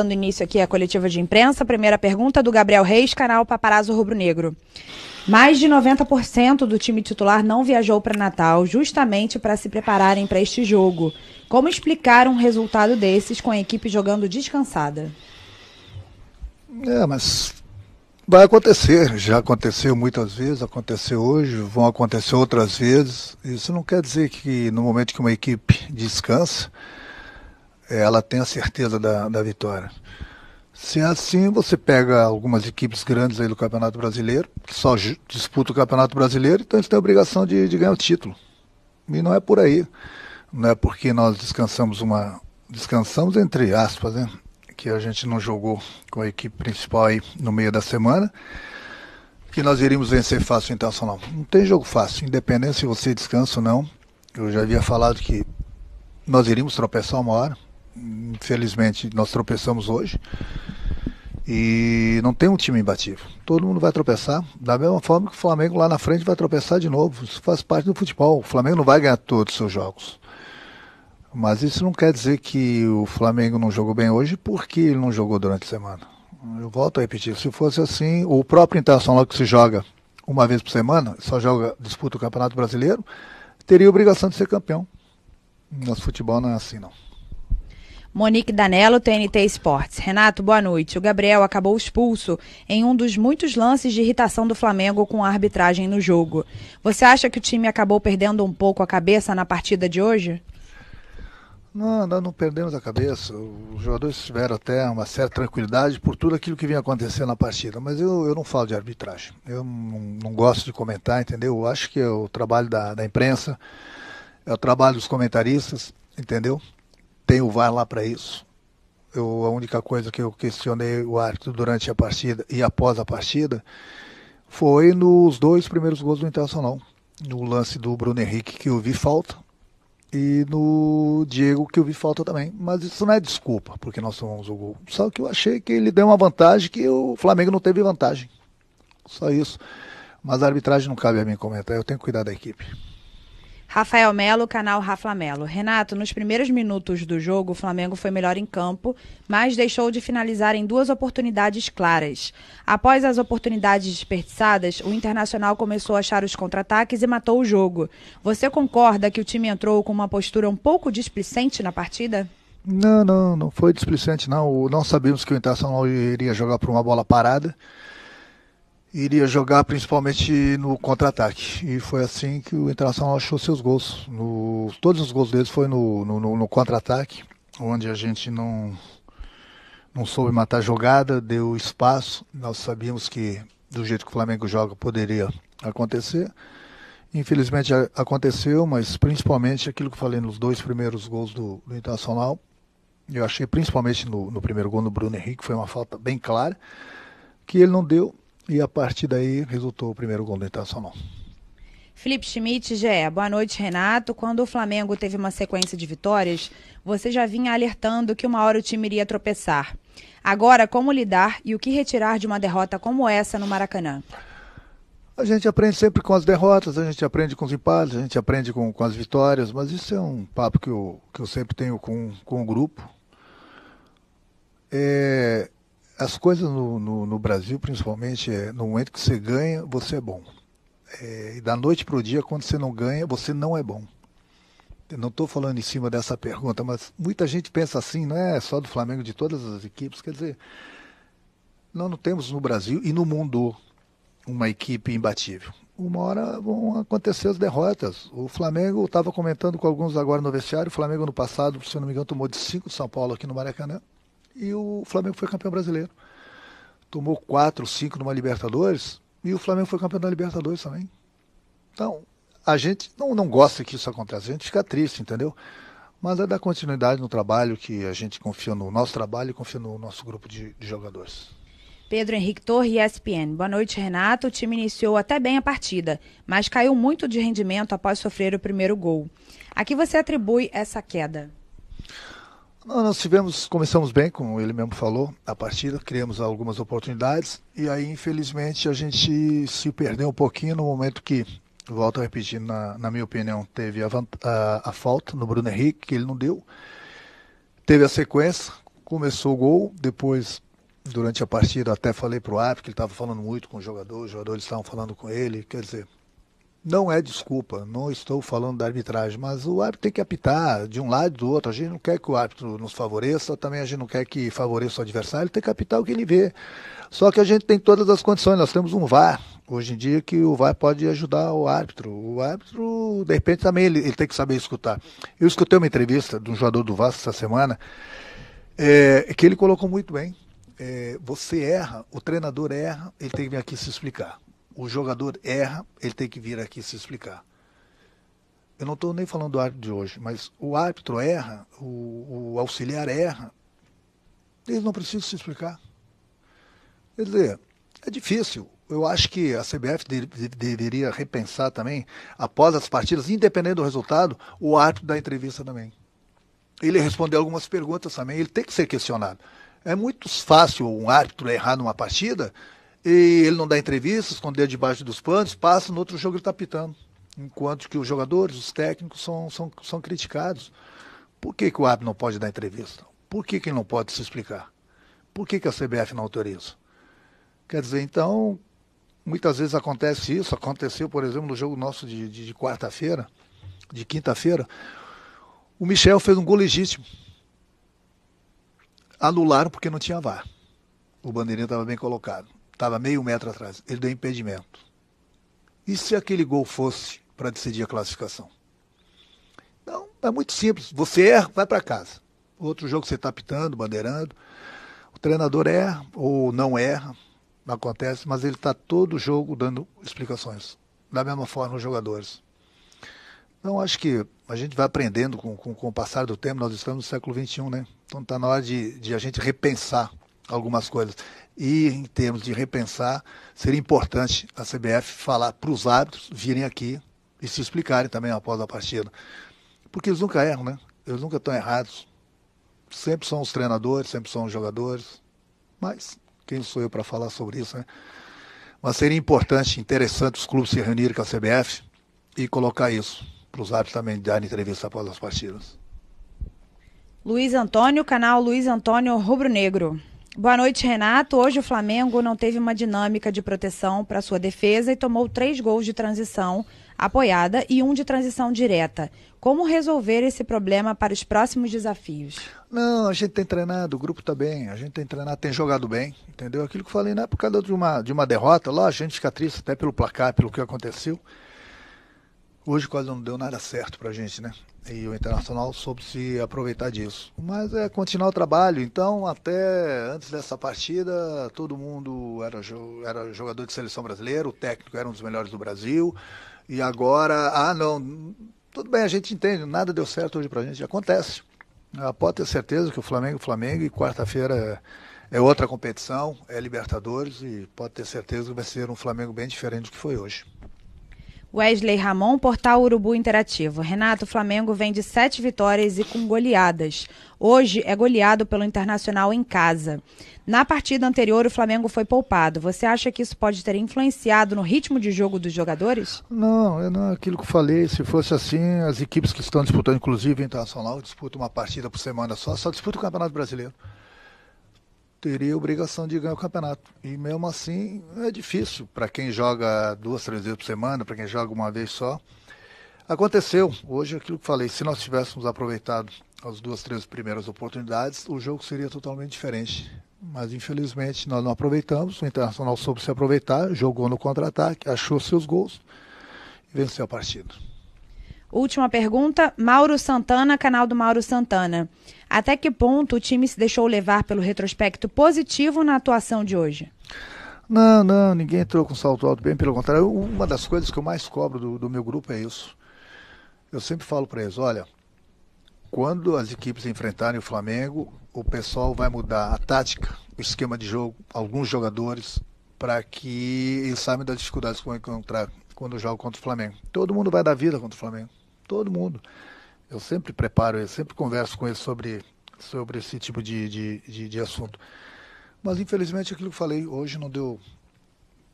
Dando início aqui à coletiva de imprensa, primeira pergunta do Gabriel Reis, canal Paparazzo Rubro Negro. Mais de 90% do time titular não viajou para Natal justamente para se prepararem para este jogo. Como explicar um resultado desses com a equipe jogando descansada? É, mas vai acontecer. Já aconteceu muitas vezes, aconteceu hoje, vão acontecer outras vezes. Isso não quer dizer que no momento que uma equipe descansa, ela tem a certeza da, da vitória. Se é assim, você pega algumas equipes grandes aí do Campeonato Brasileiro, que só disputam o Campeonato Brasileiro, então eles têm a obrigação de, de ganhar o título. E não é por aí. Não é porque nós descansamos uma. Descansamos entre aspas, né? Que a gente não jogou com a equipe principal aí no meio da semana. Que nós iríamos vencer fácil o Internacional. Não tem jogo fácil, independente se você descansa ou não. Eu já havia falado que nós iríamos tropeçar uma hora infelizmente, nós tropeçamos hoje. E não tem um time imbatível. Todo mundo vai tropeçar, da mesma forma que o Flamengo lá na frente vai tropeçar de novo. Isso faz parte do futebol. O Flamengo não vai ganhar todos os seus jogos. Mas isso não quer dizer que o Flamengo não jogou bem hoje porque ele não jogou durante a semana. Eu volto a repetir, se fosse assim, o próprio Internacional que se joga uma vez por semana, só joga, disputa o Campeonato Brasileiro, teria obrigação de ser campeão. Nosso futebol não é assim não. Monique Danello, TNT Esportes. Renato, boa noite. O Gabriel acabou expulso em um dos muitos lances de irritação do Flamengo com a arbitragem no jogo. Você acha que o time acabou perdendo um pouco a cabeça na partida de hoje? Não, nós não perdemos a cabeça. Os jogadores tiveram até uma certa tranquilidade por tudo aquilo que vinha acontecendo na partida. Mas eu, eu não falo de arbitragem. Eu não, não gosto de comentar, entendeu? Eu acho que é o trabalho da, da imprensa, é o trabalho dos comentaristas, entendeu? tem o VAR lá para isso. Eu, a única coisa que eu questionei o árbitro durante a partida e após a partida foi nos dois primeiros gols do Internacional. No lance do Bruno Henrique, que eu vi falta, e no Diego, que eu vi falta também. Mas isso não é desculpa, porque nós tomamos o gol. Só que eu achei que ele deu uma vantagem que o Flamengo não teve vantagem. Só isso. Mas a arbitragem não cabe a mim comentar, eu tenho que cuidar da equipe. Rafael Melo, canal Rafa Melo. Renato, nos primeiros minutos do jogo, o Flamengo foi melhor em campo, mas deixou de finalizar em duas oportunidades claras. Após as oportunidades desperdiçadas, o Internacional começou a achar os contra-ataques e matou o jogo. Você concorda que o time entrou com uma postura um pouco displicente na partida? Não, não, não foi displicente, não. Não sabíamos que o Internacional iria jogar por uma bola parada iria jogar principalmente no contra-ataque. E foi assim que o Internacional achou seus gols. No, todos os gols deles foi no, no, no contra-ataque, onde a gente não, não soube matar jogada, deu espaço. Nós sabíamos que do jeito que o Flamengo joga poderia acontecer. Infelizmente aconteceu, mas principalmente aquilo que falei nos dois primeiros gols do, do Internacional, eu achei principalmente no, no primeiro gol do Bruno Henrique, foi uma falta bem clara, que ele não deu, e a partir daí resultou o primeiro gol do Internacional. Felipe Schmidt, Gé, boa noite, Renato. Quando o Flamengo teve uma sequência de vitórias, você já vinha alertando que uma hora o time iria tropeçar. Agora, como lidar e o que retirar de uma derrota como essa no Maracanã? A gente aprende sempre com as derrotas, a gente aprende com os empates, a gente aprende com, com as vitórias, mas isso é um papo que eu, que eu sempre tenho com, com o grupo. É, as coisas no, no, no, Brasil, principalmente, é, no momento que você ganha, você é bom. É, e da noite para o dia, quando você não ganha, você não é bom. Eu não estou falando em cima dessa pergunta, mas muita gente pensa assim, não é só do Flamengo, de todas as equipes. Quer dizer, nós não temos no Brasil e no mundo uma equipe imbatível. Uma hora vão acontecer as derrotas. O Flamengo, estava comentando com alguns agora no vestiário, o Flamengo no passado, se não me engano, tomou de 5 São Paulo aqui no Maracanã e o Flamengo foi campeão brasileiro. Tomou 4, 5 numa Libertadores e o Flamengo foi campeão da Libertadores também. Então, a gente não, não gosta que isso aconteça, a gente fica triste, entendeu? Mas é dar continuidade no trabalho que a gente confia no nosso trabalho e confia no nosso grupo de, de jogadores. Pedro Henrique Torre, ESPN. Boa noite, Renato. O time iniciou até bem a partida, mas caiu muito de rendimento após sofrer o primeiro gol. A que você atribui essa queda? Nós tivemos, começamos bem, como ele mesmo falou, a partida, criamos algumas oportunidades e aí, infelizmente, a gente se perdeu um pouquinho no momento que, volto a repetir, na, na minha opinião, teve a, a, a falta no Bruno Henrique, que ele não deu. Teve a sequência, começou o gol, depois durante a partida até falei para o árbitro que ele estava falando muito com o jogador, os jogadores estavam falando com ele, quer dizer, não é desculpa, não estou falando da arbitragem, mas o árbitro tem que apitar de um lado e do outro. A gente não quer que o árbitro nos favoreça, também a gente não quer que favoreça o adversário, ele tem que apitar o que ele vê. Só que a gente tem todas as condições, nós temos um VAR, hoje em dia que o VAR pode ajudar o árbitro. O árbitro, de repente, também ele, ele tem que saber escutar. Eu escutei uma entrevista de um jogador do Vasco essa semana, é, que ele colocou muito bem. É, você erra, o treinador erra, ele tem que vir aqui se explicar o jogador erra, ele tem que vir aqui se explicar. Eu não estou nem falando do árbitro de hoje, mas o árbitro erra, o, o auxiliar erra, eles não precisam se explicar. Quer dizer, é difícil. Eu acho que a CBF de, de, deveria repensar também, após as partidas, independente do resultado, o árbitro da entrevista também. Ele respondeu algumas perguntas também, ele tem que ser questionado. É muito fácil um árbitro errar numa partida e ele não dá entrevista, esconder é debaixo dos panos, passa no outro jogo ele está pitando. Enquanto que os jogadores, os técnicos são, são, são criticados. Por que, que o árbitro não pode dar entrevista? Por que, que ele não pode se explicar? Por que, que a CBF não autoriza? Quer dizer, então, muitas vezes acontece isso. Aconteceu, por exemplo, no jogo nosso de, de, de quarta-feira, de quinta-feira, o Michel fez um gol legítimo. Anularam porque não tinha VAR. O bandeirinha estava bem colocado. Estava meio metro atrás. Ele deu impedimento. E se aquele gol fosse para decidir a classificação? Não, é muito simples. Você erra, vai para casa. Outro jogo você está pitando, bandeirando. O treinador erra ou não erra, não acontece, mas ele está todo jogo dando explicações. Da mesma forma, os jogadores. Então, acho que a gente vai aprendendo com, com, com o passar do tempo, nós estamos no século XXI, né? Então, está na hora de, de a gente repensar algumas coisas. E em termos de repensar, seria importante a CBF falar para os árbitros virem aqui e se explicarem também após a partida. Porque eles nunca erram, né? Eles nunca estão errados. Sempre são os treinadores, sempre são os jogadores. Mas quem sou eu para falar sobre isso, né? Mas seria importante, interessante os clubes se reunirem com a CBF e colocar isso para os árbitros também darem entrevista após as partidas. Luiz Antônio, canal Luiz Antônio Rubro Negro. Boa noite, Renato. Hoje o Flamengo não teve uma dinâmica de proteção para sua defesa e tomou três gols de transição apoiada e um de transição direta. Como resolver esse problema para os próximos desafios? Não, a gente tem treinado, o grupo está bem, a gente tem treinado, tem jogado bem, entendeu? Aquilo que eu falei, não é por causa de uma, de uma derrota, lá a gente fica triste até pelo placar, pelo que aconteceu. Hoje quase não deu nada certo para a gente, né? E o Internacional soube se aproveitar disso. Mas é continuar o trabalho. Então, até antes dessa partida, todo mundo era, jo era jogador de seleção brasileira, o técnico era um dos melhores do Brasil. E agora, ah, não, tudo bem, a gente entende, nada deu certo hoje para a gente, acontece. Ah, pode ter certeza que o Flamengo, Flamengo e quarta-feira é, é outra competição, é Libertadores e pode ter certeza que vai ser um Flamengo bem diferente do que foi hoje. Wesley Ramon, Portal Urubu Interativo. Renato, o Flamengo vem de sete vitórias e com goleadas. Hoje é goleado pelo Internacional em casa. Na partida anterior, o Flamengo foi poupado. Você acha que isso pode ter influenciado no ritmo de jogo dos jogadores? Não, eu não aquilo que eu falei. Se fosse assim, as equipes que estão disputando, inclusive o Internacional, disputam uma partida por semana só, só disputa o Campeonato Brasileiro teria obrigação de ganhar o campeonato. E mesmo assim é difícil para quem joga duas, três vezes por semana, para quem joga uma vez só. Aconteceu, hoje aquilo que falei, se nós tivéssemos aproveitado as duas, três primeiras oportunidades, o jogo seria totalmente diferente. Mas infelizmente nós não aproveitamos, o Internacional soube se aproveitar, jogou no contra-ataque, achou seus gols e venceu a partida. Última pergunta, Mauro Santana, canal do Mauro Santana. Até que ponto o time se deixou levar pelo retrospecto positivo na atuação de hoje? Não, não, ninguém entrou com salto alto, bem pelo contrário. Uma das coisas que eu mais cobro do, do meu grupo é isso. Eu sempre falo para eles: olha, quando as equipes enfrentarem o Flamengo, o pessoal vai mudar a tática, o esquema de jogo, alguns jogadores, para que eles saibam das dificuldades que vão encontrar quando jogam contra o Flamengo. Todo mundo vai dar vida contra o Flamengo. Todo mundo. Eu sempre preparo, eu sempre converso com eles sobre, sobre esse tipo de, de, de, de assunto. Mas infelizmente aquilo que eu falei hoje não deu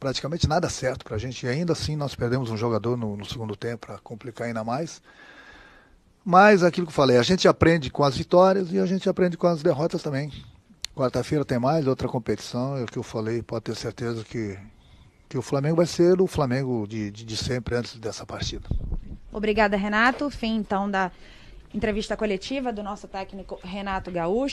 praticamente nada certo para a gente. E ainda assim nós perdemos um jogador no, no segundo tempo para complicar ainda mais. Mas aquilo que eu falei, a gente aprende com as vitórias e a gente aprende com as derrotas também. Quarta-feira tem mais outra competição, é o que eu falei, pode ter certeza que, que o Flamengo vai ser o Flamengo de, de, de sempre antes dessa partida. Obrigada, Renato. Fim então da entrevista coletiva do nosso técnico Renato Gaúcho.